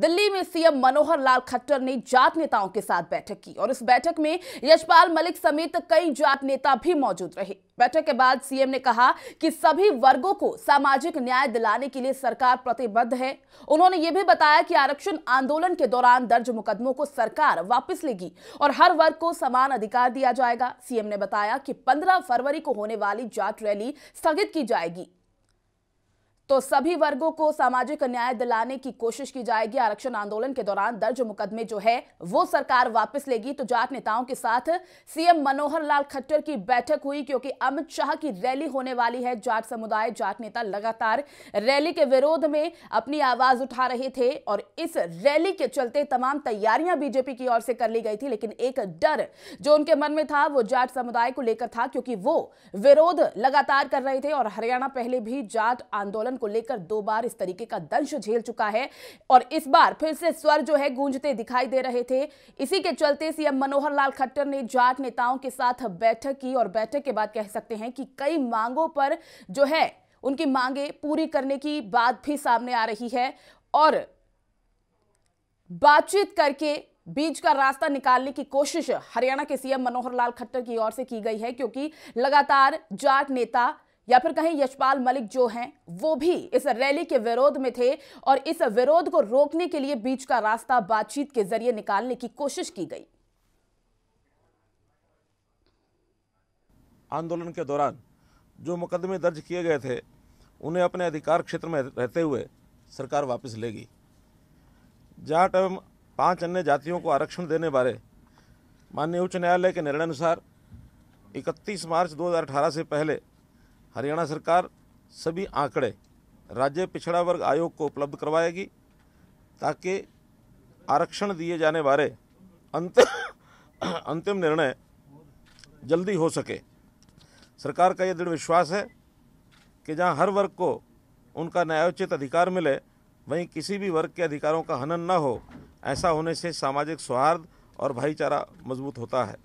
दिल्ली में सीएम मनोहर लाल खट्टर ने जाट नेताओं के साथ बैठक की और इस बैठक में यशपाल मलिक समेत कई जाट नेता भी मौजूद रहे बैठक के बाद सीएम ने कहा कि सभी वर्गों को सामाजिक न्याय दिलाने के लिए सरकार प्रतिबद्ध है उन्होंने ये भी बताया कि आरक्षण आंदोलन के दौरान दर्ज मुकदमों को सरकार वापस लेगी और हर वर्ग को समान अधिकार दिया जाएगा सीएम ने बताया कि पंद्रह फरवरी को होने वाली जाट रैली स्थगित की जाएगी तो सभी वर्गों को सामाजिक न्याय दिलाने की कोशिश की जाएगी आरक्षण आंदोलन के दौरान दर्ज मुकदमे जो है वो सरकार वापस लेगी तो जाट नेताओं के साथ सीएम मनोहर लाल खट्टर की बैठक हुई क्योंकि अमित शाह की रैली होने वाली है जाट समुदाय जाट नेता लगातार रैली के विरोध में अपनी आवाज उठा रहे थे और इस रैली के चलते तमाम तैयारियां बीजेपी की ओर से कर ली गई थी लेकिन एक डर जो उनके मन में था वो जाट समुदाय को लेकर था क्योंकि वो विरोध लगातार कर रहे थे और हरियाणा पहले भी जाट आंदोलन आंदोलन को लेकर दो बार इस तरीके का दंश झेल चुका है और इस बार फिर से स्वर जो है गूंजते दिखाई दे रहे थे इसी के चलते सीएम मनोहर लाल खट्टर ने जाट नेताओं के साथ बैठक की और बैठक के बाद कह सकते हैं कि कई मांगों पर जो है उनकी मांगे पूरी करने की बात भी सामने आ रही है और बातचीत करके बीच का रास्ता निकालने की कोशिश हरियाणा के सीएम मनोहर लाल खट्टर की ओर से की गई है क्योंकि लगातार जाट नेता या फिर कहीं यशपाल मलिक जो हैं वो भी इस रैली के विरोध में थे और इस विरोध को रोकने के लिए बीच का रास्ता बातचीत के जरिए निकालने की कोशिश की गई आंदोलन के दौरान जो मुकदमे दर्ज किए गए थे उन्हें अपने अधिकार क्षेत्र में रहते हुए सरकार वापस लेगी जाट एवं पांच अन्य जातियों को आरक्षण देने बारे माननीय उच्च न्यायालय के निर्णय अनुसार 31 मार्च 2018 से पहले हरियाणा सरकार सभी आंकड़े राज्य पिछड़ा वर्ग आयोग को उपलब्ध करवाएगी ताकि आरक्षण दिए जाने वाले अंतिम अंतिम निर्णय जल्दी हो सके सरकार का यह दृढ़ विश्वास है कि जहां हर वर्ग को उनका न्यायोचित अधिकार मिले वहीं किसी भी वर्ग के अधिकारों का हनन न हो ऐसा होने से सामाजिक सौहार्द और भाईचारा मजबूत होता है